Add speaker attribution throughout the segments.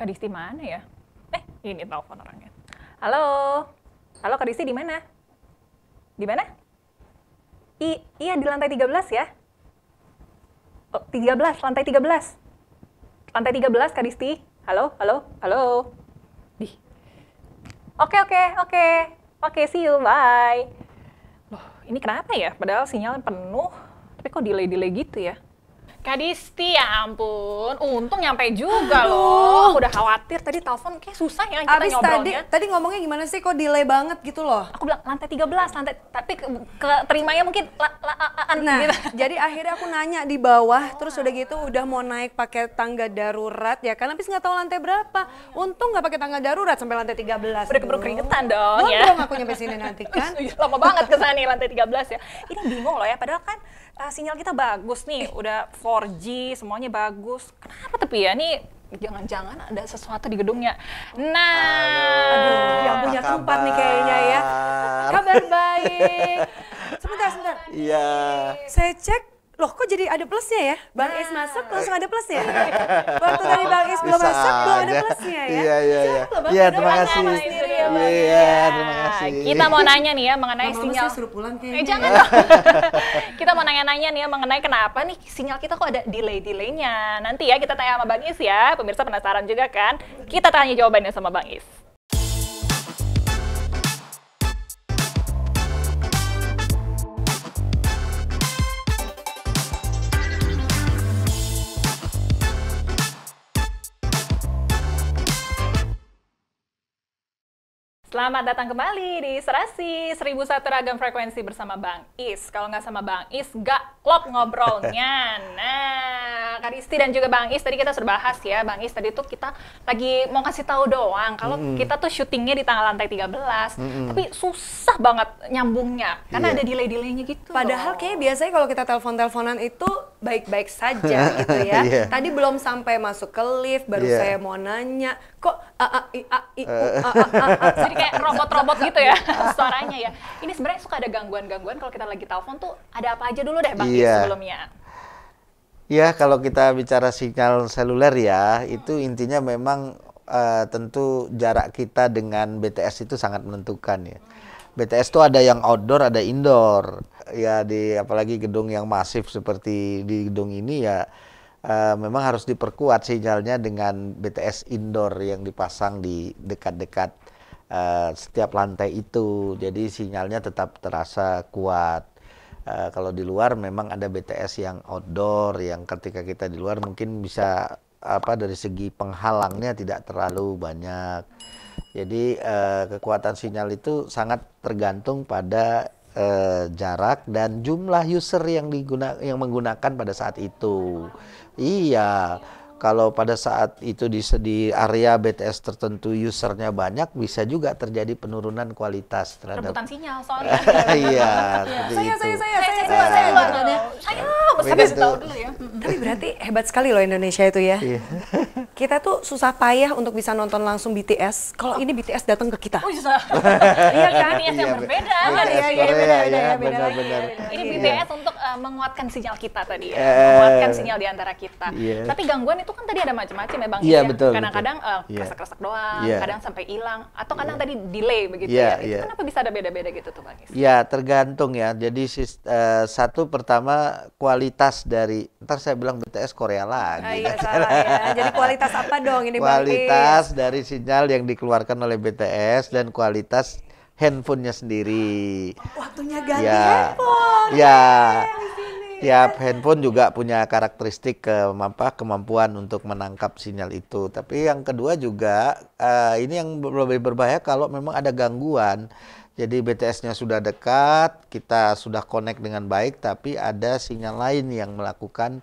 Speaker 1: Kadisti mana ya? Eh, ini telepon orangnya. Halo. Halo Kadisti di mana? Di mana? I iya di lantai 13 ya. Oh, 13, lantai 13. Lantai 13 Kak Disti. Halo, halo, halo. Di. Oke, oke, oke. Oke, see you, bye. Loh, ini kenapa ya? Padahal sinyal penuh, tapi kok
Speaker 2: delay-delay gitu ya?
Speaker 1: Kadisti, ya ampun. Untung nyampe juga Aduh. loh. Aku udah
Speaker 2: khawatir tadi telepon kayak susah ya kita Abis ngobrolnya. tadi, tadi ngomongnya gimana sih kok delay banget gitu loh. Aku bilang lantai 13, lantai tapi ke, ke terimanya mungkin la, la, la, an, Nah, gitu. jadi akhirnya aku nanya di bawah, oh. terus udah gitu udah mau naik pakai tangga darurat ya kan habis nggak tahu lantai berapa. Untung nggak pakai tangga darurat sampai lantai 13. Udah keburu gitu. keringetan dong Belum ya. Belum aku nyampe sini nanti kan. Lama banget kesana nih lantai 13 ya. Ini bingung loh ya, padahal kan uh, sinyal kita
Speaker 1: bagus nih, eh. udah 4G semuanya bagus. Kenapa tapi ya nih jangan-jangan ada sesuatu di gedungnya. Nah, Halo, aduh, yang punya tempat
Speaker 3: nih kayaknya ya. Kabar baik. Sebentar, sebentar. Iya.
Speaker 2: Saya cek Loh kok jadi ada plusnya ya? Bang nah. Is masuk langsung ada plusnya. Ya? Waktu tadi Bang Is belum masuk belum ada plusnya ya. Iya iya iya. Iya terima kasih ya Bang.
Speaker 3: Iya, yeah, iya. terima kasih. Kita mau nanya nih
Speaker 1: ya mengenai Mama sinyal. suruh pulang kayaknya. Eh, jangan iya. dong. kita mau nanya-nanya nih ya mengenai kenapa nih sinyal kita kok ada delay-delaynya. Nanti ya kita tanya sama Bang Is ya. Pemirsa penasaran juga kan? Kita tanya jawabannya sama Bang Is. Selamat datang kembali di Serasi 1001 Ragam Frekuensi bersama Bang Is. Kalau nggak sama Bang Is, nggak klop ngobrolnya. Nah, Kak Risti dan juga Bang Is, tadi kita sudah bahas ya. Bang Is, tadi tuh kita lagi mau kasih tahu doang. Kalau mm -hmm. kita tuh syutingnya di tanggal lantai 13, mm -hmm. tapi
Speaker 2: susah banget nyambungnya. Karena yeah. ada delay-delaynya gitu. Padahal kayak biasanya kalau kita telepon-teleponan itu baik-baik saja gitu ya. yeah. Tadi belum sampai masuk ke lift, baru yeah. saya mau nanya. Kok a a i a i u a a a, a. Jadi kayak kayak robot-robot gitu ya iya.
Speaker 1: suaranya ya. Ini sebenarnya suka ada gangguan-gangguan kalau kita lagi telepon tuh ada apa aja dulu deh Bang yeah. sebelumnya.
Speaker 3: Ya kalau kita bicara sinyal seluler ya itu intinya memang uh, tentu jarak kita dengan BTS itu sangat menentukan ya. Hmm. BTS itu ada yang outdoor ada indoor ya di apalagi gedung yang masif seperti di gedung ini ya uh, memang harus diperkuat sinyalnya dengan BTS indoor yang dipasang di dekat-dekat uh, setiap lantai itu. Jadi sinyalnya tetap terasa kuat. Uh, kalau di luar memang ada BTS yang outdoor yang ketika kita di luar mungkin bisa apa dari segi penghalangnya tidak terlalu banyak. Jadi uh, kekuatan sinyal itu sangat tergantung pada uh, jarak dan jumlah user yang diguna yang menggunakan pada saat itu. Iya, kalau pada saat itu di, di area BTS tertentu usernya banyak bisa juga terjadi penurunan kualitas terhadap rebutan sinyal soalnya iya, iya. saya, saya saya saya saya saya saya saya saya saya saya saya saya tapi berarti
Speaker 2: hebat sekali loh Indonesia itu ya iya kita tuh susah payah untuk bisa nonton langsung BTS. Kalau ini BTS datang ke kita. Oh, iya,
Speaker 3: iya kan, ini iya, yang iya, berbeda. Iya, iya, beda, beda, beda. Ini BTS
Speaker 1: untuk uh, menguatkan sinyal kita tadi ya, uh, menguatkan sinyal di antara kita. Yes. Tapi gangguan itu kan tadi ada macam-macam ya Bang. Iya, yeah, betul. Kadang-kadang uh, eh, kresek-kresek doang, yeah. kadang sampai hilang atau kadang yeah. tadi delay begitu yeah, ya. Itu yeah. kenapa bisa ada beda-beda gitu tuh Bang?
Speaker 3: Iya, tergantung ya. Jadi uh, satu pertama kualitas dari ntar saya bilang BTS Korea lagi. Ah, iya, salah ya.
Speaker 2: Jadi kualitas kualitas apa dong ini Kualitas
Speaker 3: Bang dari sinyal yang dikeluarkan oleh BTS dan kualitas handphonenya sendiri. Waktunya ganti ya. handphone. Ya. Tiap handphone juga punya karakteristik ke kemampuan untuk menangkap sinyal itu. Tapi yang kedua juga uh, ini yang lebih berbahaya kalau memang ada gangguan. Jadi BTS-nya sudah dekat, kita sudah connect dengan baik, tapi ada sinyal lain yang melakukan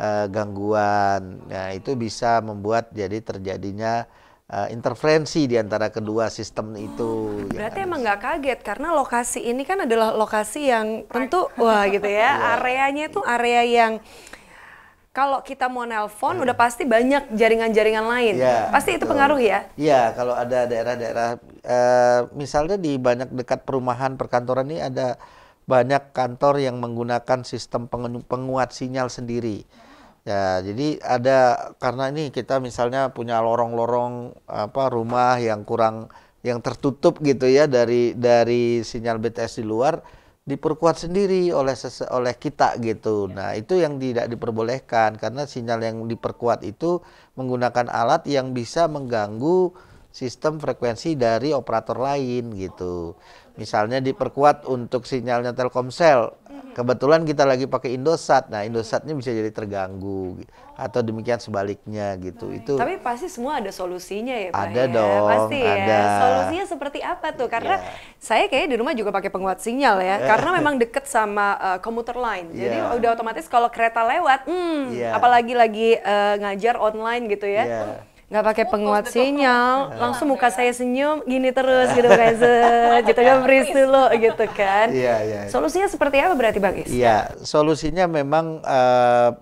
Speaker 3: Eh, gangguan. Nah, itu bisa membuat jadi terjadinya uh, interferensi di antara kedua sistem itu.
Speaker 2: Berarti ya, emang nggak kaget karena lokasi ini kan adalah lokasi yang tentu wah gitu ya. Iya. Areanya itu area yang kalau kita mau nelpon hmm. udah pasti banyak jaringan-jaringan lain. Ya, pasti itu pengaruh ya?
Speaker 3: Iya, kalau ada daerah-daerah uh, misalnya di banyak dekat perumahan perkantoran ini ada banyak kantor yang menggunakan sistem penguat sinyal sendiri. Ya, jadi ada karena ini kita misalnya punya lorong-lorong apa rumah yang kurang yang tertutup gitu ya dari dari sinyal BTS di luar diperkuat sendiri oleh sese, oleh kita gitu. Ya. Nah, itu yang tidak diperbolehkan karena sinyal yang diperkuat itu menggunakan alat yang bisa mengganggu sistem frekuensi dari operator lain gitu. Misalnya diperkuat untuk sinyalnya Telkomsel Kebetulan kita lagi pakai Indosat. Nah, Indosatnya bisa jadi terganggu atau demikian sebaliknya gitu. Baik. Itu Tapi
Speaker 2: pasti semua ada solusinya ya, Pak. Ada ya. ya. dong. Pasti ada. ya. Solusinya seperti apa tuh? Iya. Karena ya. saya kayaknya di rumah juga pakai penguat sinyal ya. Karena memang deket sama uh, eh, komuter lain. Iya. Jadi ya. udah otomatis kalau kereta lewat, hmm, ya. apalagi lagi uh, ngajar online gitu ya. ya nggak pakai penguat sinyal langsung nah, muka ya. saya senyum gini terus gitu Kaiser gitu, gitu kan beris lo gitu kan iya,
Speaker 3: iya, solusinya
Speaker 2: seperti apa berarti Bang Is?
Speaker 3: Iya solusinya memang uh,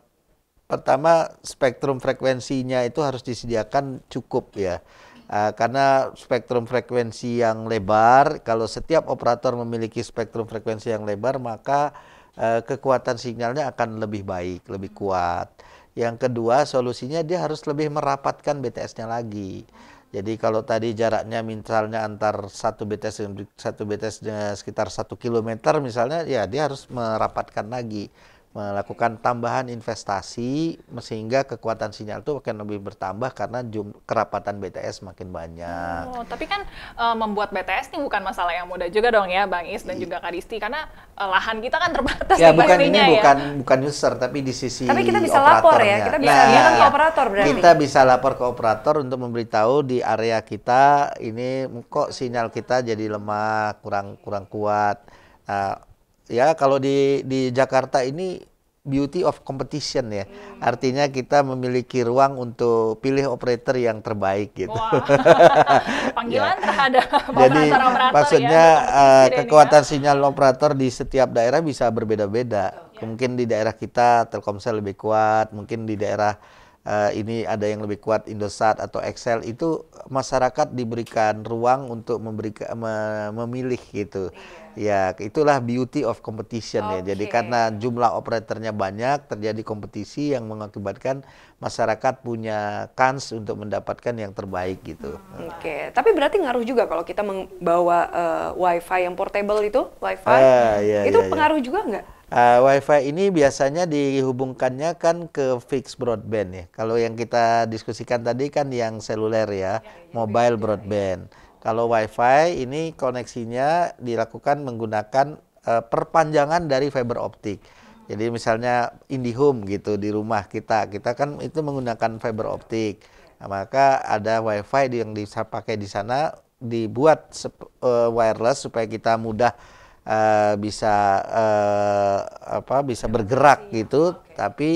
Speaker 3: pertama spektrum frekuensinya itu harus disediakan cukup ya Uh, karena spektrum frekuensi yang lebar, kalau setiap operator memiliki spektrum frekuensi yang lebar, maka uh, kekuatan sinyalnya akan lebih baik, lebih kuat. Yang kedua, solusinya dia harus lebih merapatkan BTS-nya lagi. Jadi kalau tadi jaraknya misalnya antar satu BTS satu BTS sekitar satu kilometer misalnya, ya dia harus merapatkan lagi melakukan tambahan investasi sehingga kekuatan sinyal itu akan lebih bertambah karena jum, kerapatan BTS makin banyak.
Speaker 1: Oh, tapi kan e, membuat BTS ini bukan masalah yang mudah juga dong ya Bang Is dan I, juga Disti, karena e, lahan kita kan terbatas ya, ya bukan ini ya. bukan
Speaker 3: bukan user tapi di sisi Tapi kita bisa lapor ya, kita bisa kan nah, kan ke operator berarti. Kita bisa lapor ke operator untuk memberitahu di area kita ini kok sinyal kita jadi lemah, kurang kurang kuat. Uh, ya kalau di di Jakarta ini beauty of competition ya. Hmm. Artinya kita memiliki ruang untuk pilih operator yang terbaik gitu. Panggilan ya.
Speaker 1: terhadap Jadi operator ya, gitu ya,
Speaker 3: maksudnya gitu, eh, ya, uh, kekuatan ya. sinyal operator di setiap daerah bisa berbeda-beda. Ya. Mungkin di daerah kita Telkomsel lebih kuat, mungkin di daerah Eh, ini ada yang lebih kuat Indosat atau Excel itu masyarakat diberikan ruang untuk memberikan me, memilih gitu. Iya. Ya, itulah beauty of competition okay. ya. Jadi karena jumlah operatornya banyak, terjadi kompetisi yang mengakibatkan masyarakat punya kans untuk mendapatkan yang terbaik gitu. Hmm. Oke,
Speaker 2: okay. tapi berarti ngaruh juga kalau kita membawa uh, WiFi yang portable itu, WiFi. Uh, iya, itu iya, iya. pengaruh iya. juga nggak?
Speaker 3: uh, WiFi ini biasanya dihubungkannya kan ke fixed broadband ya. Kalau yang kita diskusikan tadi kan yang seluler ya, ya, ya mobile ya, broadband. Ya. Kalau WiFi ini koneksinya dilakukan menggunakan uh, perpanjangan dari fiber optik. Jadi misalnya IndiHome gitu di rumah kita, kita kan itu menggunakan fiber optik. Nah, maka ada WiFi yang bisa pakai di sana dibuat uh, wireless supaya kita mudah uh, bisa uh, apa bisa bergerak gitu, okay. tapi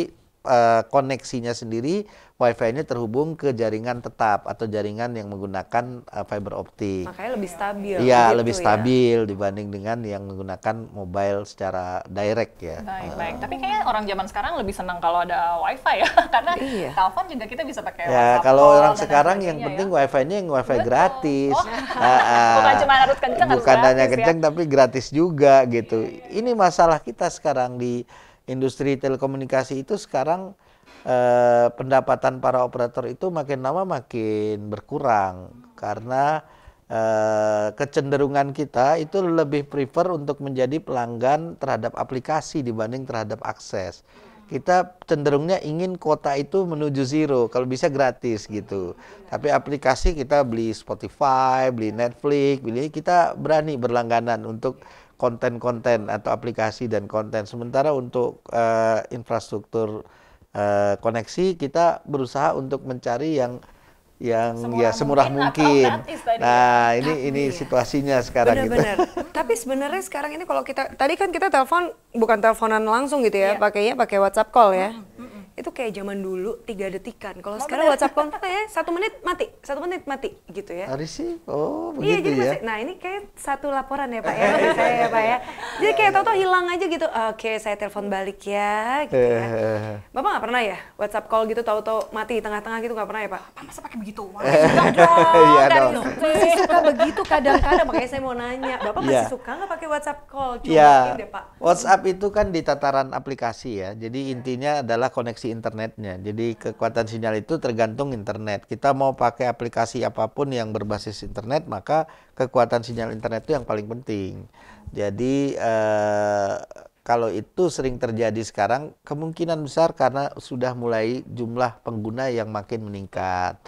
Speaker 3: uh, koneksinya sendiri WiFi ini terhubung ke jaringan tetap atau jaringan yang menggunakan uh, fiber optik. Makanya
Speaker 2: lebih stabil. Iya, gitu lebih ya.
Speaker 3: stabil ya? dibanding dengan yang menggunakan mobile secara direct ya. Baik, uh, baik.
Speaker 1: Tapi kayaknya orang zaman sekarang lebih senang kalau ada WiFi ya, karena iya. telepon juga kita bisa pakai. Ya,
Speaker 3: kalau orang sekarang yang ya. penting WiFi-nya yang WiFi Betul. gratis. Oh. Uh, uh, bukan cuma harus kenceng, bukan hanya ya. kenceng ya? tapi gratis juga gitu. Iya, iya, iya. Ini masalah kita sekarang di industri telekomunikasi itu sekarang eh, pendapatan para operator itu makin lama makin berkurang karena eh, kecenderungan kita itu lebih prefer untuk menjadi pelanggan terhadap aplikasi dibanding terhadap akses. Kita cenderungnya ingin kuota itu menuju zero, kalau bisa gratis gitu. Tapi aplikasi kita beli Spotify, beli Netflix, beli kita berani berlangganan untuk konten-konten atau aplikasi dan konten. Sementara untuk uh, infrastruktur uh, koneksi kita berusaha untuk mencari yang yang semurah ya semurah mungkin. mungkin. Ya. Nah, ini ini iya. situasinya sekarang Bener-bener. gitu.
Speaker 2: tapi sebenarnya sekarang ini kalau kita tadi kan kita telepon bukan teleponan langsung gitu ya, yeah. pakainya pakai WhatsApp call ya. Mm -hmm. hmm, hmm itu kayak zaman dulu tiga detikan. Kalau oh, sekarang WhatsApp kontak ya eh, satu menit mati, satu menit mati gitu ya. Hari
Speaker 3: sih, oh begitu iya, jadi ya. Masih, nah
Speaker 2: ini kayak satu laporan ya pak ya, saya ya pak ya. Jadi iya, kayak iya. tau-tau hilang aja gitu. Oke, saya telepon balik ya. Gitu ya. Eh, eh, bapak nggak pernah ya WhatsApp call gitu tau-tau mati tengah-tengah gitu nggak pernah ya pak? Apa masa pakai begitu? iya, iya dong. Masih suka begitu kadang-kadang. Makanya saya mau nanya, bapak masih suka nggak pakai WhatsApp call? Coba deh pak. WhatsApp
Speaker 3: itu kan di tataran aplikasi ya. Jadi intinya adalah koneksi koneksi internetnya. Jadi kekuatan sinyal itu tergantung internet. Kita mau pakai aplikasi apapun yang berbasis internet, maka kekuatan sinyal internet itu yang paling penting. Jadi eh, kalau itu sering terjadi sekarang, kemungkinan besar karena sudah mulai jumlah pengguna yang makin meningkat.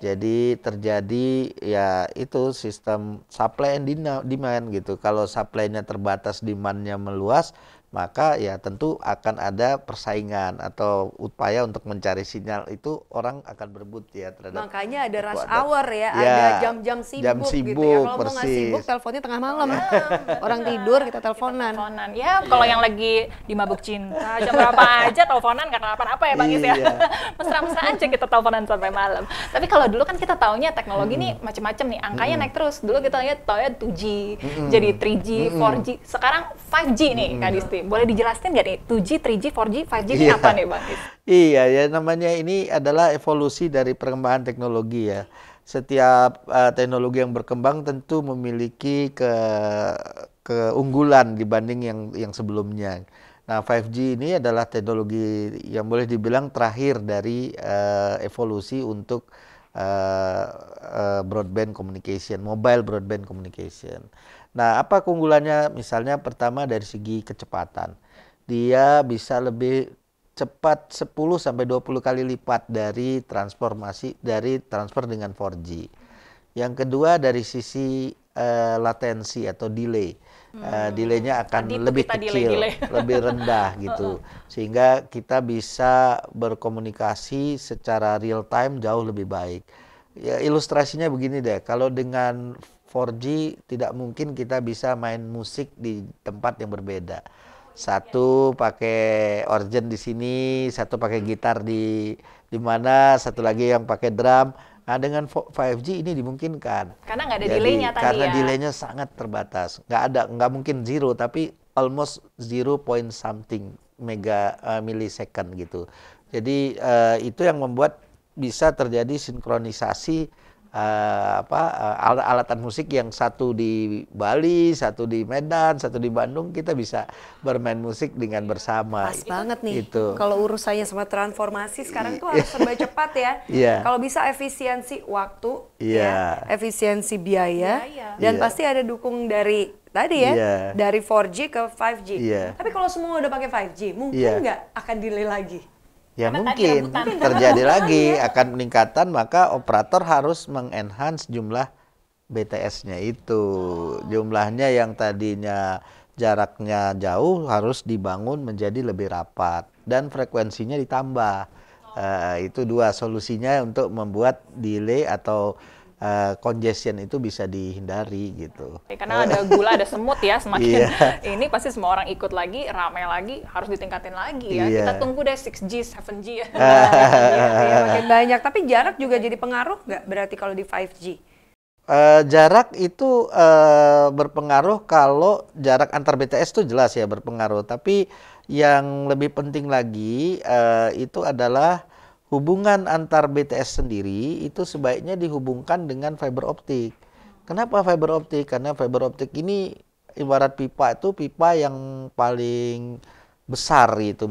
Speaker 3: Jadi terjadi ya itu sistem supply and demand gitu. Kalau supply-nya terbatas, demand-nya meluas, maka ya tentu akan ada persaingan atau upaya untuk mencari sinyal itu orang akan berebut ya terhadap
Speaker 2: makanya ada rush ada, hour ya, ya ada jam-jam sibuk, jam sibuk gitu ya kalau persis. mau nggak sibuk teleponnya tengah malam ya.
Speaker 1: orang tidur kita teleponan, teleponan. ya kalau iya. yang lagi di mabuk cinta jam berapa aja teleponan karena apa apa ya bang Is ya iya. mesra-mesra aja kita teleponan sampai malam tapi kalau dulu kan kita taunya teknologi ini hmm. macam-macam nih angkanya hmm. naik terus dulu kita lihat taunya 2G hmm. jadi 3G 4G sekarang 5G nih hmm. Boleh dijelaskan nggak nih 2G, 3G, 4G, 5G ini iya. apa nih Bang?
Speaker 3: Iya, ya namanya ini adalah evolusi dari perkembangan teknologi ya. Setiap uh, teknologi yang berkembang tentu memiliki ke keunggulan dibanding yang yang sebelumnya. Nah, 5G ini adalah teknologi yang boleh dibilang terakhir dari uh, evolusi untuk uh, uh, broadband communication, mobile broadband communication. Nah, apa keunggulannya? Misalnya pertama dari segi kecepatan. Dia bisa lebih cepat 10 sampai 20 kali lipat dari transformasi dari transfer dengan 4G. Yang kedua dari sisi uh, latensi atau delay. Uh, delaynya akan Tadi lebih kecil, delay, delay. lebih rendah gitu. Sehingga kita bisa berkomunikasi secara real time jauh lebih baik. Ya ilustrasinya begini deh, kalau dengan 4G tidak mungkin kita bisa main musik di tempat yang berbeda. Satu pakai organ di sini, satu pakai gitar di di mana, satu lagi yang pakai drum. Nah, dengan 5G ini dimungkinkan.
Speaker 1: Karena nggak ada Jadi, delaynya tadi ya. Karena delaynya
Speaker 3: sangat terbatas. Nggak ada, nggak mungkin zero, tapi almost zero point something mega uh, milisecond gitu. Jadi uh, itu yang membuat bisa terjadi sinkronisasi uh, apa uh, alatan musik yang satu di Bali, satu di Medan, satu di Bandung kita bisa bermain musik dengan bersama. Pas banget nih. Itu.
Speaker 2: Kalau urusannya sama transformasi sekarang tuh harus serba iya. cepat ya. yeah. Kalau bisa efisiensi waktu, yeah. ya, iya. efisiensi biaya, yeah. Iya. dan yeah. pasti ada dukung dari tadi ya yeah. dari 4G ke 5G. Yeah. Tapi kalau semua udah pakai 5G, mungkin nggak yeah. akan delay lagi.
Speaker 3: Ya Karena mungkin terjadi lagi iya. akan peningkatan maka operator harus mengenhance jumlah BTS-nya itu. Oh. Jumlahnya yang tadinya jaraknya jauh harus dibangun menjadi lebih rapat dan frekuensinya ditambah. Oh. Uh, itu dua solusinya untuk membuat delay atau uh, congestion itu bisa dihindari gitu. Karena ada gula,
Speaker 1: ada semut ya semakin yeah. ini pasti semua orang ikut lagi, ramai lagi, harus ditingkatin lagi ya. Yeah. Kita tunggu
Speaker 2: deh 6G, 7G ya. makin banyak. Tapi jarak juga jadi pengaruh nggak berarti kalau di 5G?
Speaker 3: Uh, eh, jarak itu uh, berpengaruh kalau jarak antar BTS itu jelas ya berpengaruh. Tapi yang lebih penting lagi uh, itu adalah hubungan antar BTS sendiri itu sebaiknya dihubungkan dengan fiber optik. Kenapa fiber optik? Karena fiber optik ini ibarat pipa itu pipa yang paling besar itu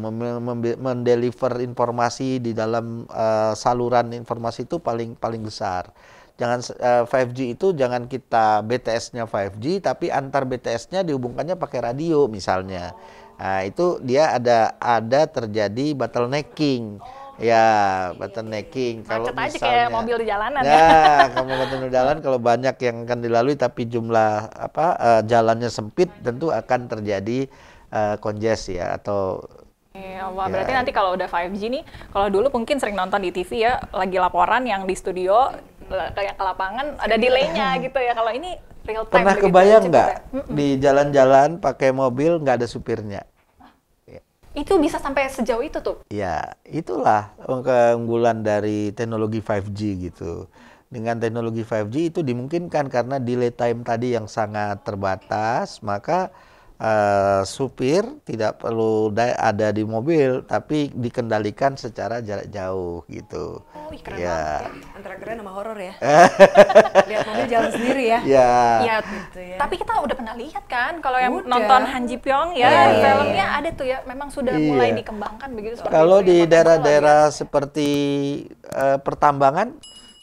Speaker 3: mendeliver informasi di dalam uh, saluran informasi itu paling paling besar. Jangan uh, eh, 5G itu jangan kita BTS-nya 5G tapi antar BTS-nya dihubungkannya pakai radio misalnya. Nah, itu dia ada ada terjadi bottlenecking. Ya, Macet Kalau misalnya, aja kayak mobil
Speaker 1: di jalanan ya. ya.
Speaker 3: kalau button di jalan kalau banyak yang akan dilalui tapi jumlah apa uh, jalannya sempit tentu akan terjadi uh, eh, konjes ya atau
Speaker 1: Ya ya. berarti nanti kalau udah 5G nih, kalau dulu mungkin sering nonton di TV ya, lagi laporan yang di studio eh, kayak ke lapangan ada iya. delaynya gitu ya. Kalau ini real time. Pernah ya, kebayang
Speaker 3: nggak di jalan-jalan pakai mobil nggak ada supirnya?
Speaker 1: Itu bisa sampai sejauh itu
Speaker 3: tuh? Ya, itulah keunggulan dari teknologi 5G gitu. Dengan teknologi 5G itu dimungkinkan karena delay time tadi yang sangat terbatas, maka uh, supir tidak perlu ada di mobil, tapi dikendalikan secara jarak jauh gitu ih keren yeah. banget. Ya, antara
Speaker 2: keren sama horor ya.
Speaker 3: lihat mobil jalan sendiri ya. Iya. Ya,
Speaker 1: gitu ya. Tapi kita udah pernah lihat kan kalau yang udah. nonton Han Ji Pyong ya, yeah. filmnya ada tuh ya, memang sudah yeah. mulai dikembangkan begitu Kalau
Speaker 3: di ya, daerah-daerah seperti uh, pertambangan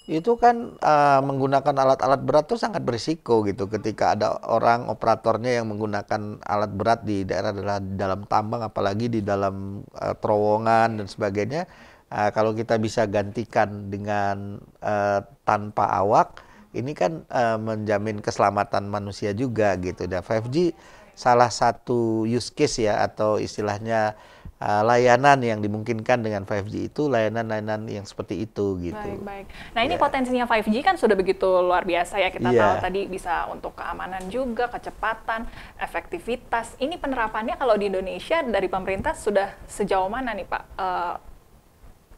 Speaker 3: itu kan uh, menggunakan alat-alat berat tuh sangat berisiko gitu ketika ada orang operatornya yang menggunakan alat berat di daerah-daerah dalam tambang apalagi di dalam uh, terowongan dan sebagainya Eh, kalau kita bisa gantikan dengan uh, tanpa awak ini kan uh, menjamin keselamatan manusia juga gitu dan 5G salah satu use case ya atau istilahnya uh, layanan yang dimungkinkan dengan 5G itu layanan-layanan yang seperti itu gitu. Baik,
Speaker 1: baik. Nah, ini yeah. potensinya 5G kan sudah begitu luar biasa ya kita yeah. tahu tadi bisa untuk keamanan juga, kecepatan, efektivitas. Ini penerapannya kalau di Indonesia dari pemerintah sudah sejauh mana nih, Pak? Uh,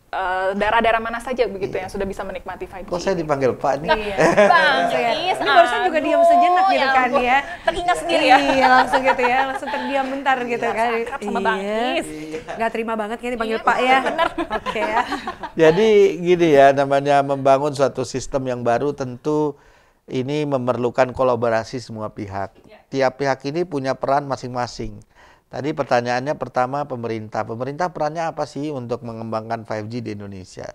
Speaker 1: Eh, daerah-daerah uh, mana saja begitu yang sudah bisa menikmati 5G. Kok saya dipanggil
Speaker 3: Pak nih? Iya. Bang,
Speaker 1: iya. ini ah, barusan
Speaker 2: juga diam sejenak gitu ya kan ya. Teringat sendiri ya. Iya, langsung gitu ya, langsung terdiam bentar gitu iya, kan. Akrab sama Bang Is. Iya. iya. Gak terima banget kan dipanggil iya, Pak ya. Bener. Oke
Speaker 3: ya. Jadi gini ya, namanya membangun suatu sistem yang baru tentu ini memerlukan kolaborasi semua pihak. Iya. Tiap pihak ini punya peran masing-masing. Tadi pertanyaannya pertama pemerintah. Pemerintah perannya apa sih untuk mengembangkan 5G di Indonesia?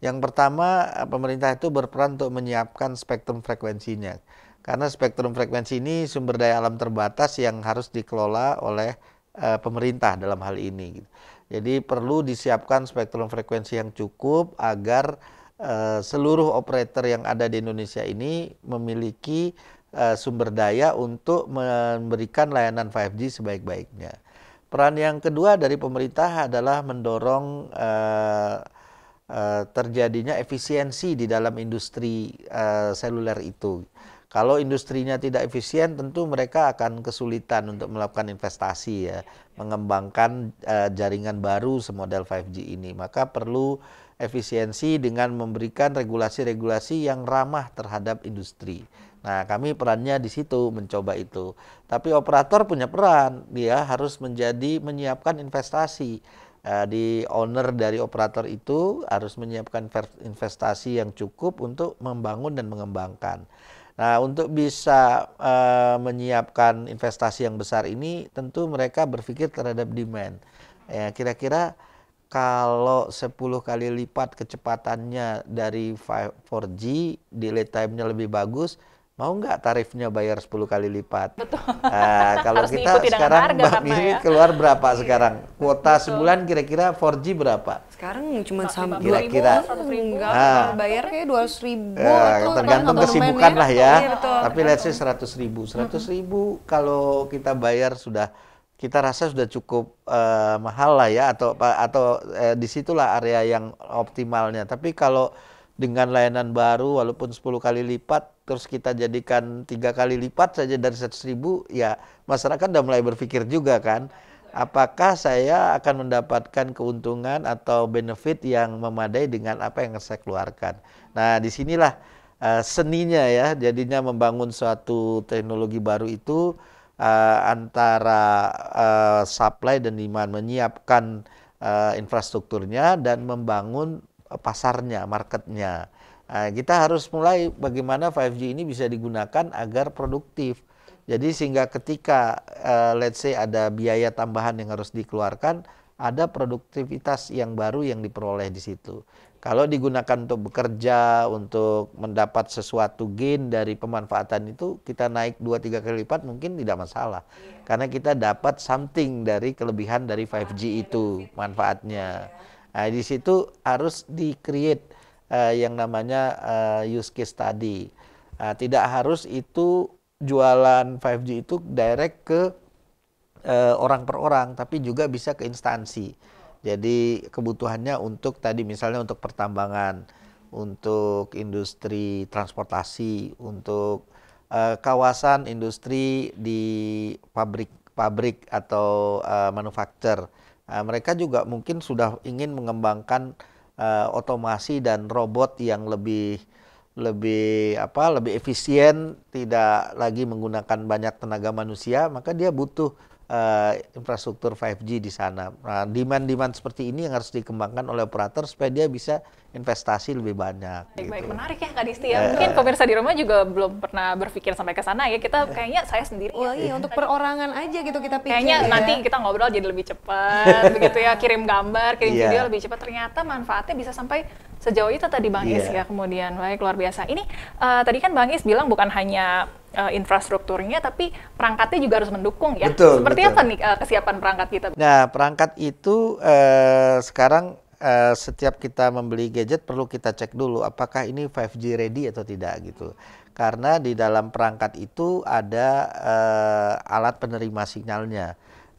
Speaker 3: Yang pertama, eh, pemerintah itu berperan untuk menyiapkan spektrum frekuensinya. Karena spektrum frekuensi ini sumber daya alam terbatas yang harus dikelola oleh e, pemerintah dalam hal ini. Gitu. Jadi perlu disiapkan spektrum frekuensi yang cukup agar e, seluruh operator yang ada di Indonesia ini memiliki uh, sumber daya untuk memberikan layanan 5G sebaik-baiknya. Peran yang kedua dari pemerintah adalah mendorong uh, uh, terjadinya efisiensi di dalam industri uh, seluler itu. Kalau industrinya tidak efisien, tentu mereka akan kesulitan untuk melakukan investasi ya, mengembangkan uh, jaringan baru semodel 5G ini. Maka perlu efisiensi dengan memberikan regulasi-regulasi yang ramah terhadap industri. Nah, kami perannya di situ mencoba itu. Tapi operator punya peran, dia harus menjadi menyiapkan investasi. Uh, di owner dari operator itu harus menyiapkan investasi yang cukup untuk membangun dan mengembangkan. Nah, untuk bisa uh, menyiapkan investasi yang besar ini, tentu mereka berpikir terhadap demand. Ya, kira-kira kalau 10 kali lipat kecepatannya dari 4G, delay time-nya lebih bagus, mau nggak tarifnya bayar 10 kali lipat? Betul. Nah, kalau Harus kita sekarang Mbak Miri ya. keluar berapa iya. sekarang? Kuota Betul. sebulan kira-kira 4G berapa?
Speaker 2: Sekarang cuma sama kira-kira enggak ah. bayar kayak 200 ribu uh, eh, itu tergantung kesibukan lah ya. Iya, betul. Tapi let's
Speaker 3: say 100 ribu. 100 ribu kalau kita bayar sudah kita rasa sudah cukup uh, mahal lah ya atau atau uh, disitulah area yang optimalnya. Tapi kalau dengan layanan baru walaupun 10 kali lipat terus kita jadikan tiga kali lipat saja dari 100 ribu ya masyarakat sudah mulai berpikir juga kan apakah saya akan mendapatkan keuntungan atau benefit yang memadai dengan apa yang saya keluarkan nah disinilah uh, seninya ya jadinya membangun suatu teknologi baru itu uh, antara uh, supply dan demand menyiapkan uh, infrastrukturnya dan membangun pasarnya, marketnya. Nah, kita harus mulai bagaimana 5G ini bisa digunakan agar produktif. Jadi sehingga ketika uh, let's say ada biaya tambahan yang harus dikeluarkan, ada produktivitas yang baru yang diperoleh di situ. Kalau digunakan untuk bekerja, untuk mendapat sesuatu gain dari pemanfaatan itu, kita naik 2-3 kali lipat mungkin tidak masalah. Iya. Karena kita dapat something dari kelebihan dari 5G itu, manfaatnya. Nah, di situ harus di-create uh, yang namanya uh, use case tadi. Nah, tidak harus itu jualan 5G itu direct ke uh, orang per orang, tapi juga bisa ke instansi. Jadi kebutuhannya untuk tadi misalnya untuk pertambangan, untuk industri transportasi, untuk uh, kawasan industri di pabrik-pabrik atau uh, manufaktur Nah, mereka juga mungkin sudah ingin mengembangkan uh, otomasi dan robot yang lebih lebih apa lebih efisien, tidak lagi menggunakan banyak tenaga manusia, maka dia butuh uh, infrastruktur 5G di sana. Nah, demand-demand seperti ini yang harus dikembangkan oleh operator supaya dia bisa investasi lebih banyak. Baik, gitu. baik
Speaker 1: menarik ya Kak Disti ya. Uh, Mungkin eh. pemirsa di rumah juga belum pernah berpikir sampai ke sana ya. Kita kayaknya saya sendiri. Oh, iya, untuk perorangan aja gitu kita pikir. Kayaknya ya. nanti kita ngobrol jadi lebih cepat begitu ya, kirim gambar, kirim yeah. video lebih cepat. Ternyata manfaatnya bisa sampai sejauh itu tadi Bang yeah. Is iya. ya kemudian. Baik, luar biasa. Ini uh, tadi kan Bang Is bilang bukan hanya uh, infrastrukturnya, tapi perangkatnya juga harus mendukung ya. Betul, Seperti betul. apa nih uh, kesiapan perangkat kita?
Speaker 3: Nah, perangkat itu uh, sekarang uh, setiap kita membeli gadget perlu kita cek dulu apakah ini 5G ready atau tidak gitu. Karena di dalam perangkat itu ada uh, alat penerima sinyalnya.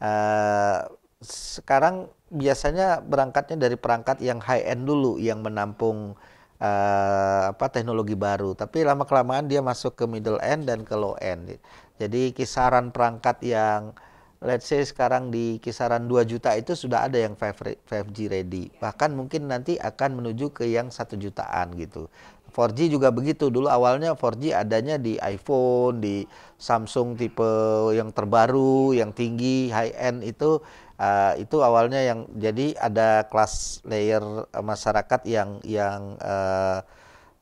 Speaker 3: Uh, sekarang biasanya berangkatnya dari perangkat yang high end dulu yang menampung Eh, apa teknologi baru tapi lama kelamaan dia masuk ke middle end dan ke low end jadi kisaran perangkat yang let's say sekarang di kisaran 2 juta itu sudah ada yang 5G ready bahkan mungkin nanti akan menuju ke yang satu jutaan gitu 4G juga begitu dulu awalnya 4G adanya di iPhone di Samsung tipe yang terbaru yang tinggi high end itu Eh, itu awalnya yang jadi ada kelas layer eh, masyarakat yang yang uh,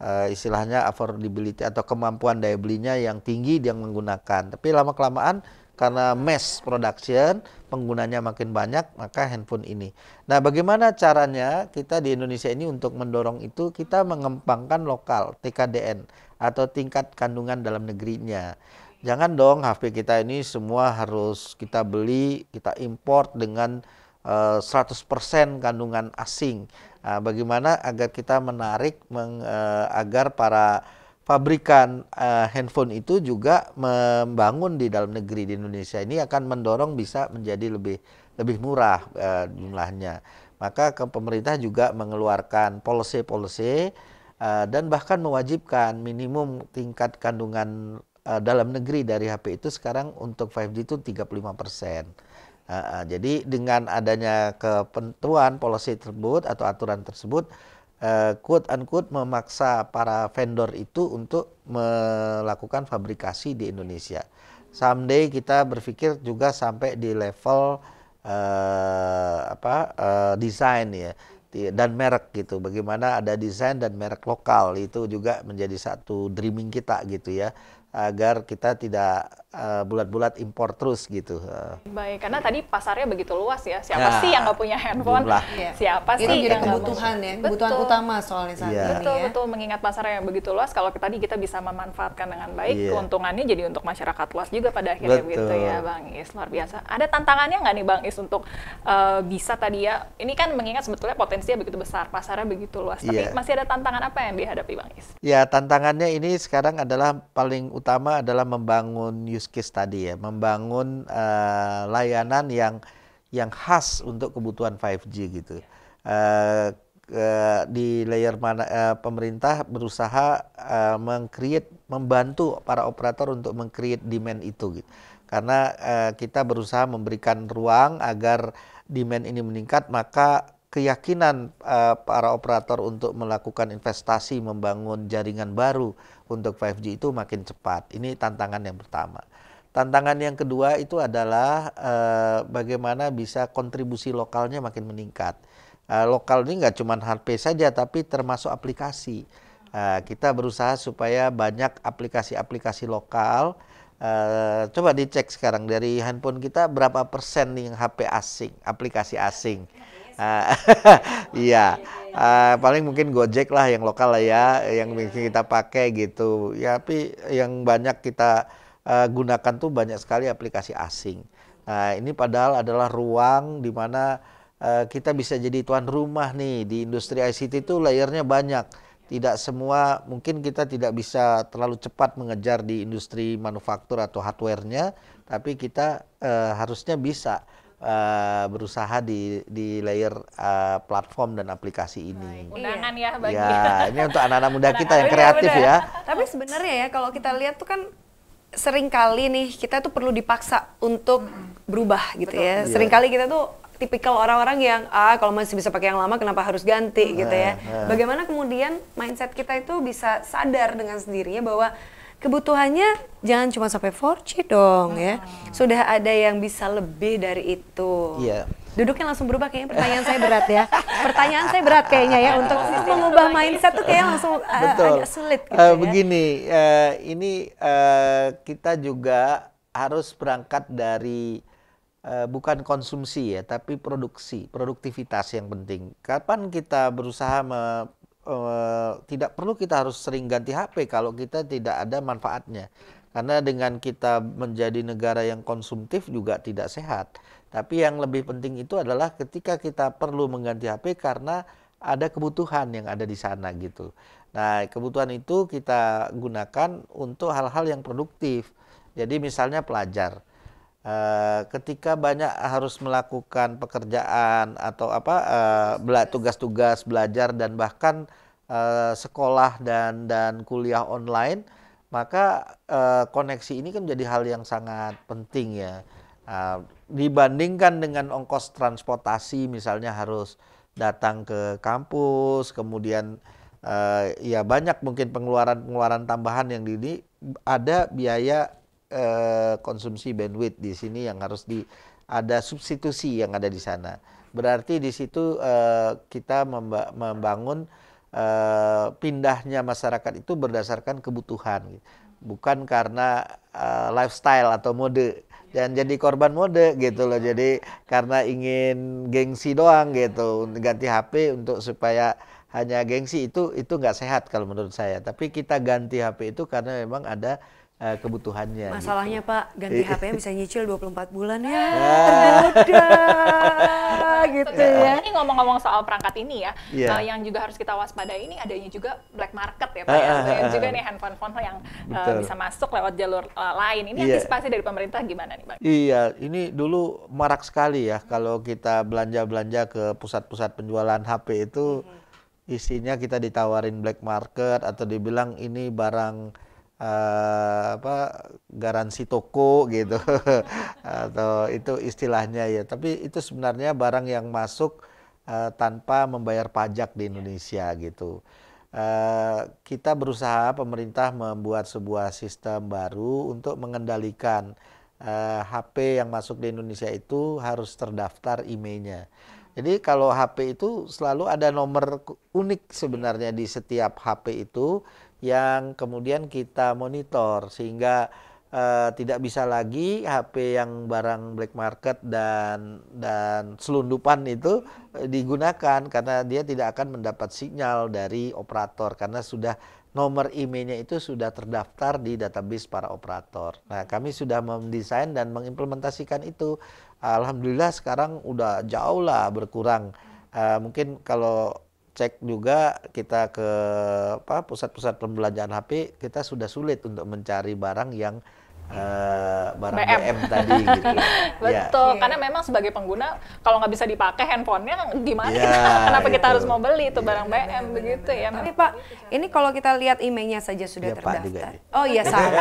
Speaker 3: uh, istilahnya affordability atau kemampuan daya belinya yang tinggi yang menggunakan. Tapi lama kelamaan karena mass production penggunanya makin banyak maka handphone ini. Nah, bagaimana caranya kita di Indonesia ini untuk mendorong itu kita mengembangkan lokal TKDN atau tingkat kandungan dalam negerinya. Jangan dong HP kita ini semua harus kita beli, kita import dengan uh, eh, 100% kandungan asing. Nah, bagaimana agar kita menarik meng, eh, agar para pabrikan eh, handphone itu juga membangun di dalam negeri di Indonesia ini akan mendorong bisa menjadi lebih lebih murah jumlahnya. Maka ke pemerintah juga mengeluarkan policy-policy dan bahkan mewajibkan minimum tingkat kandungan uh, dalam negeri dari HP itu sekarang untuk 5G itu 35 persen. Uh, uh, jadi dengan adanya kepentuan polisi tersebut atau aturan tersebut, uh, quote unquote memaksa para vendor itu untuk melakukan fabrikasi di Indonesia. Someday kita berpikir juga sampai di level uh, apa uh, desain ya dan merek gitu. Bagaimana ada desain dan merek lokal itu juga menjadi satu dreaming kita gitu ya agar kita tidak eh, bulat-bulat uh, impor terus gitu. Uh.
Speaker 1: Baik, karena tadi pasarnya begitu luas ya. Siapa nah, sih yang nggak punya handphone? Iya. Siapa Itu sih? yang kebutuhan ya, kebutuhan betul. utama soalnya saat ya. ini. Betul, ya. betul. Mengingat pasar yang begitu luas, kalau tadi kita bisa memanfaatkan dengan baik, ya. keuntungannya jadi untuk masyarakat luas juga pada akhirnya betul. gitu ya, Bang Is. Luar biasa. Ada tantangannya nggak nih, Bang Is, untuk uh, bisa tadi ya? Ini kan mengingat sebetulnya potensinya begitu besar, pasarnya begitu luas. Tapi ya. masih ada tantangan apa yang dihadapi, Bang Is?
Speaker 3: Ya, tantangannya ini sekarang adalah paling utama utama adalah membangun use case tadi ya, membangun uh, layanan yang yang khas untuk kebutuhan 5G gitu. Uh, uh, di layer mana, uh, pemerintah berusaha uh, mengcreate membantu para operator untuk mengcreate demand itu gitu. Karena uh, kita berusaha memberikan ruang agar demand ini meningkat, maka keyakinan uh, para operator untuk melakukan investasi membangun jaringan baru untuk 5G itu makin cepat. Ini tantangan yang pertama. Tantangan yang kedua itu adalah e, bagaimana bisa kontribusi lokalnya makin meningkat. E, lokal ini nggak cuma HP saja, tapi termasuk aplikasi. E, kita berusaha supaya banyak aplikasi-aplikasi lokal. E, coba dicek sekarang dari handphone kita berapa persen nih yang HP asing, aplikasi asing. Iya uh, paling mungkin Gojek lah yang lokal lah ya yang iya. kita pakai gitu ya tapi yang banyak kita uh, gunakan tuh banyak sekali aplikasi asing nah ini padahal adalah ruang di mana uh, kita bisa jadi tuan rumah nih di industri ICT itu layernya banyak tidak semua mungkin kita tidak bisa terlalu cepat mengejar di industri manufaktur atau hardwarenya tapi kita uh, harusnya bisa uh, berusaha di di layer uh, platform dan aplikasi ini. Undangan
Speaker 2: ya bagi. Ya,
Speaker 3: ini untuk anak-anak muda anak kita yang kreatif ya.
Speaker 2: Tapi sebenarnya ya kalau kita lihat tuh kan sering kali nih kita tuh perlu dipaksa untuk berubah gitu Betul. ya. Iya. Sering kali kita tuh tipikal orang-orang yang ah kalau masih bisa pakai yang lama kenapa harus ganti gitu eh, ya. Bagaimana kemudian mindset kita itu bisa sadar dengan sendirinya bahwa kebutuhannya jangan cuma sampai 4G dong ya. Ah. Sudah ada yang bisa lebih dari itu. Iya. Duduknya langsung berubah kayaknya pertanyaan saya berat ya. Pertanyaan saya berat kayaknya ya untuk mengubah mindset tuh kayak langsung uh, agak sulit gitu
Speaker 3: eh, ya. Begini, eh, ini eh, kita juga harus berangkat dari bukan konsumsi ya, tapi produksi, produktivitas yang penting. Kapan kita berusaha me Eh, tidak perlu kita harus sering ganti HP kalau kita tidak ada manfaatnya. Karena dengan kita menjadi negara yang konsumtif juga tidak sehat. Tapi yang lebih penting itu adalah ketika kita perlu mengganti HP karena ada kebutuhan yang ada di sana gitu. Nah, kebutuhan itu kita gunakan untuk hal-hal yang produktif. Jadi misalnya pelajar Uh, ketika banyak harus melakukan pekerjaan atau apa uh, tugas-tugas belajar dan bahkan uh, sekolah dan dan kuliah online maka uh, koneksi ini kan menjadi hal yang sangat penting ya uh, dibandingkan dengan ongkos transportasi misalnya harus datang ke kampus kemudian uh, ya banyak mungkin pengeluaran pengeluaran tambahan yang di ini ada biaya Eh, konsumsi bandwidth di sini yang harus di ada substitusi yang ada di sana. Berarti di situ uh, kita memba membangun uh, pindahnya masyarakat itu berdasarkan kebutuhan, bukan karena uh, lifestyle atau mode dan iya. jadi korban mode gitu loh. Iya. Jadi karena ingin gengsi doang gitu, ganti HP untuk supaya hanya gengsi itu itu nggak sehat kalau menurut saya. Tapi kita ganti HP itu karena memang ada uh, kebutuhannya. Gitu. Masalahnya gitu. Pak, ganti iya. hp bisa
Speaker 2: nyicil 24 bulan ya. Nah. Tergoda gitu ya.
Speaker 1: Ini ngomong-ngomong soal perangkat ini ya, yeah. Iya. uh, yang juga harus kita waspadai ini adanya juga black market ya Pak. Uh, ya. Ah, ah, ah, juga nih handphone-handphone yang uh, bisa masuk lewat jalur uh, lain. Ini yeah. antisipasi dari pemerintah gimana nih Pak?
Speaker 3: Iya, ini dulu marak sekali ya hmm. kalau kita belanja-belanja ke pusat-pusat penjualan HP itu hmm. isinya kita ditawarin black market atau dibilang ini barang uh, apa garansi toko gitu atau itu istilahnya ya tapi itu sebenarnya barang yang masuk uh, tanpa membayar pajak di iya. Indonesia yeah. gitu uh, kita berusaha pemerintah membuat sebuah sistem baru untuk mengendalikan uh, HP yang masuk di Indonesia itu harus terdaftar imei jadi kalau HP itu selalu ada nomor unik sebenarnya di setiap HP itu yang kemudian kita monitor sehingga uh, tidak bisa lagi HP yang barang black market dan dan selundupan itu eh, digunakan karena dia tidak akan mendapat sinyal dari operator karena sudah nomor IMEI-nya itu sudah terdaftar di database para operator. Nah, kami sudah mendesain dan mengimplementasikan itu. Alhamdulillah sekarang udah jauh lah berkurang. Uh, mungkin kalau cek juga kita ke pusat-pusat pembelanjaan HP kita sudah sulit untuk mencari barang yang Uh, barang BM, BM tadi gitu. Ya.
Speaker 1: Iya. Betul, ya. karena memang sebagai pengguna kalau nggak bisa dipakai handphonenya gimana? Iya, Kenapa
Speaker 3: itu. kita harus mau
Speaker 2: beli itu barang iya. BM bener, begitu ya? Tapi Pak, ini kalau kita lihat emailnya saja sudah ya,
Speaker 3: terdaftar. Juga, ya. Oh iya sama.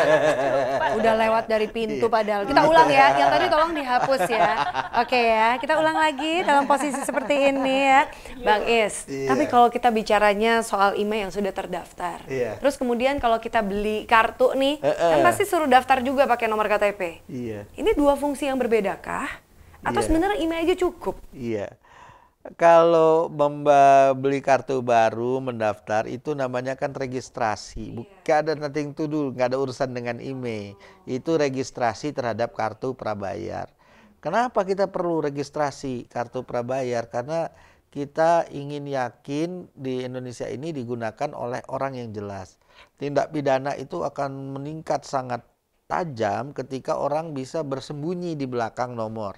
Speaker 3: Udah
Speaker 2: lewat dari pintu padahal. Kita ulang ya, yang tadi tolong dihapus ya. Oke ya, kita ulang lagi dalam posisi seperti ini ya, Bang Is. Tapi kalau kita bicaranya soal email yang sudah terdaftar, terus kemudian kalau kita beli kartu nih, uh -uh. kan pasti suruh daftar juga juga pakai nomor KTP. Iya. Ini dua fungsi yang berbeda kah? Atau iya. sebenarnya email aja cukup?
Speaker 3: Iya. Kalau membeli kartu baru mendaftar itu namanya kan registrasi. Iya. Bukan ada nothing to do, nggak ada urusan dengan email. Oh. Itu registrasi terhadap kartu prabayar. Kenapa kita perlu registrasi kartu prabayar? Karena kita ingin yakin di Indonesia ini digunakan oleh orang yang jelas. Tindak pidana itu akan meningkat sangat tajam ketika orang bisa bersembunyi di belakang nomor.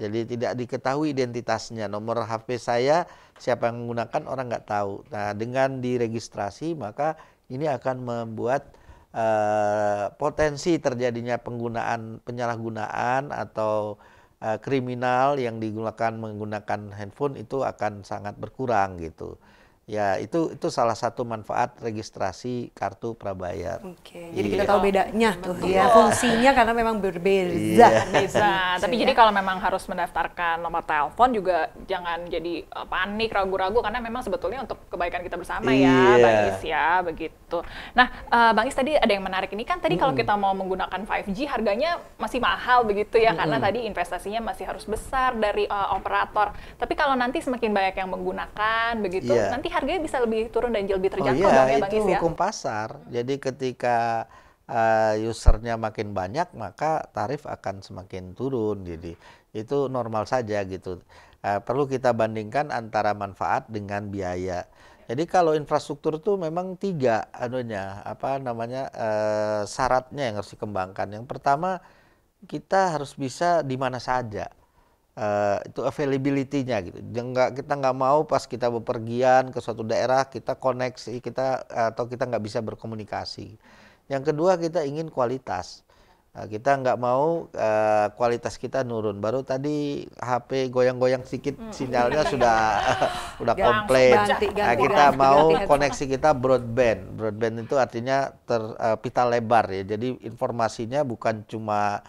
Speaker 3: Jadi tidak diketahui identitasnya. Nomor HP saya siapa yang menggunakan orang nggak tahu. Nah dengan diregistrasi maka ini akan membuat uh, potensi terjadinya penggunaan penyalahgunaan atau uh, kriminal yang digunakan menggunakan handphone itu akan sangat berkurang gitu. Ya, itu itu salah satu manfaat registrasi kartu prabayar. Oke. Okay. Iya. Jadi yeah. kita tahu
Speaker 2: bedanya tuh ya, fungsinya karena memang berbeda. Iya. Bisa. Tapi jadi
Speaker 1: kalau memang harus mendaftarkan nomor telepon juga jangan jadi e, panik, ragu-ragu karena memang sebetulnya untuk kebaikan kita bersama yeah. ya, iya. Bang Is ya, begitu. Nah, e, Bang Is tadi ada yang menarik ini kan tadi hmm. kalau kita mau menggunakan 5G harganya masih mahal begitu ya hmm. karena tadi investasinya masih harus besar dari uh, operator. Tapi kalau nanti semakin banyak yang menggunakan begitu, yeah. nanti harganya bisa lebih turun dan lebih oh terjangkau oh, iya, dong ya Bang itu ya? hukum
Speaker 3: pasar. Jadi ketika uh, usernya makin banyak maka tarif akan semakin turun. Jadi itu normal saja gitu. Uh, perlu kita bandingkan antara manfaat dengan biaya. Jadi kalau infrastruktur itu memang tiga anunya apa namanya uh, syaratnya yang harus dikembangkan. Yang pertama kita harus bisa di mana saja Uh, itu availability-nya gitu. Jangan kita nggak mau pas kita bepergian ke suatu daerah kita koneksi kita atau kita nggak bisa berkomunikasi. Yang kedua kita ingin kualitas. Uh, kita nggak mau uh, kualitas kita nurun. Baru tadi HP goyang-goyang sedikit hmm. sinyalnya sudah sudah komplain. Ganti, ganti, nah, kita ganti, mau ganti, ganti. koneksi kita broadband. Broadband itu artinya ter, uh, pita lebar ya. Jadi informasinya bukan cuma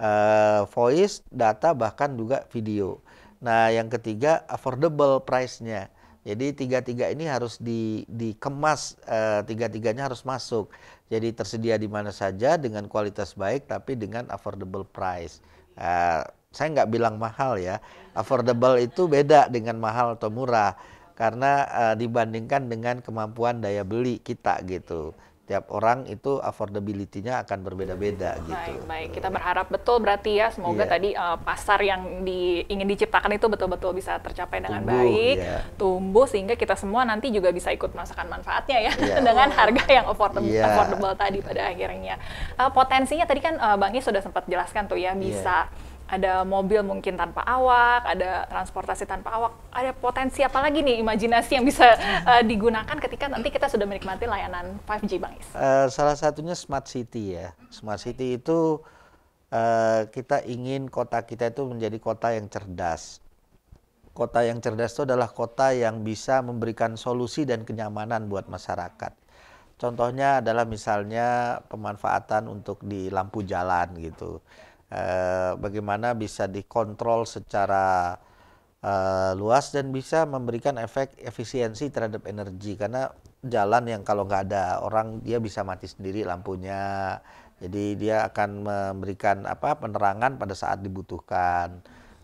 Speaker 3: uh, voice, data bahkan juga video. Nah, yang ketiga affordable price-nya. Jadi tiga-tiga ini harus di, dikemas, uh, tiga-tiganya harus masuk. Jadi tersedia di mana saja dengan kualitas baik tapi dengan affordable price. Uh, saya nggak bilang mahal ya, affordable itu beda dengan mahal atau murah karena uh, dibandingkan dengan kemampuan daya beli kita gitu tiap orang itu affordability-nya akan berbeda-beda hmm. gitu. baik, gitu.
Speaker 1: Baik, kita berharap betul berarti ya semoga yeah. tadi uh, pasar yang di, ingin diciptakan itu betul-betul bisa tercapai dengan tumbuh, baik, yeah. tumbuh sehingga kita semua nanti juga bisa ikut merasakan manfaatnya ya yeah. dengan harga yang affordable, yeah. affordable tadi pada akhirnya. Uh, potensinya tadi kan uh, Bang I sudah sempat jelaskan tuh ya iya. bisa yeah ada mobil mungkin tanpa awak, ada transportasi tanpa awak, ada potensi apa lagi nih imajinasi yang bisa uh, digunakan ketika nanti kita sudah menikmati layanan 5G Bang Is?
Speaker 3: Uh, salah satunya smart city ya. Smart city itu uh, kita ingin kota kita itu menjadi kota yang cerdas. Kota yang cerdas itu adalah kota yang bisa memberikan solusi dan kenyamanan buat masyarakat. Contohnya adalah misalnya pemanfaatan untuk di lampu jalan gitu eh, bagaimana bisa dikontrol secara eh, luas dan bisa memberikan efek efisiensi terhadap energi karena jalan yang kalau nggak ada orang dia bisa mati sendiri lampunya jadi dia akan memberikan apa penerangan pada saat dibutuhkan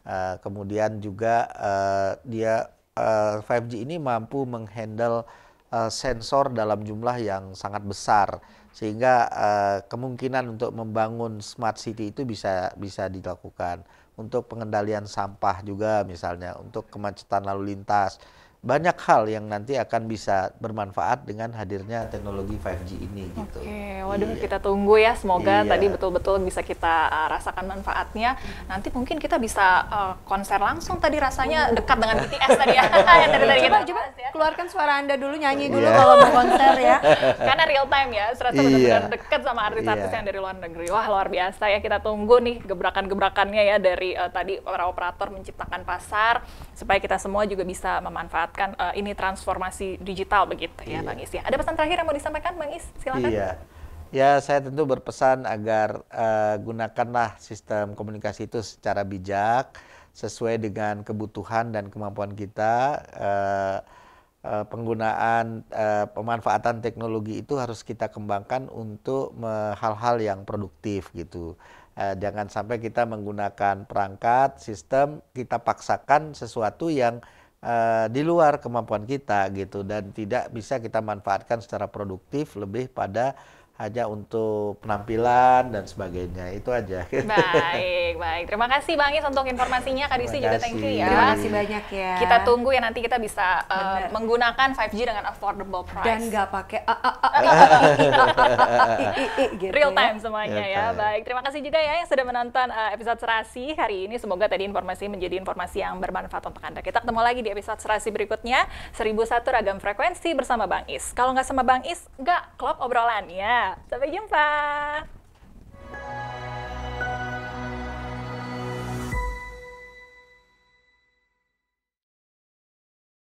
Speaker 3: eh, kemudian juga eh, dia eh, 5G ini mampu menghandle Eh, sensor dalam jumlah yang sangat besar sehingga uh, kemungkinan untuk membangun smart city itu bisa bisa dilakukan untuk pengendalian sampah juga misalnya untuk kemacetan lalu lintas banyak hal yang nanti akan bisa bermanfaat dengan hadirnya teknologi 5G ini gitu. Oke,
Speaker 1: waduh iya. kita tunggu ya semoga iya. tadi betul-betul bisa kita uh, rasakan manfaatnya. Nanti mungkin kita bisa uh, konser langsung tadi rasanya uh. dekat dengan BTS tadi ya. yang tadi tadi kita coba ya. keluarkan suara Anda dulu nyanyi dulu yeah. kalau mau konser ya. Karena real time ya, serasa iya. benar-benar dekat sama artis-artis iya. yang dari luar negeri. Wah, luar biasa ya kita tunggu nih gebrakan-gebrakannya ya dari uh, tadi para operator menciptakan pasar supaya kita semua juga bisa memanfaatkan uh, ini transformasi digital begitu ya iya. Bang Is. Ya. Ada pesan terakhir yang mau disampaikan Bang Is? Silakan. Iya.
Speaker 3: Ya, saya tentu berpesan agar uh, gunakanlah sistem komunikasi itu secara bijak, sesuai dengan kebutuhan dan kemampuan kita. Uh, uh, penggunaan uh, pemanfaatan teknologi itu harus kita kembangkan untuk hal-hal yang produktif gitu. Uh, jangan sampai kita menggunakan perangkat, sistem, kita paksakan sesuatu yang uh, di luar kemampuan kita gitu dan tidak bisa kita manfaatkan secara produktif lebih pada hanya untuk penampilan dan sebagainya itu aja. Baik,
Speaker 1: baik. Terima kasih Bang Is untuk informasinya Kak Disi juga thank you ya. Terima kasih banyak ya. Kita tunggu ya nanti kita bisa uh, menggunakan 5G dengan affordable price. Dan nggak pakai real time semuanya ya. Baik, terima kasih juga ya yang sudah menonton uh, episode Serasi hari ini. Semoga tadi informasi menjadi informasi yang bermanfaat untuk Anda. Kita ketemu lagi di episode Serasi berikutnya 1001 Ragam Frekuensi bersama Bang Is. Kalau nggak sama Bang Is, nggak klop obrolan ya. Sampai jumpa.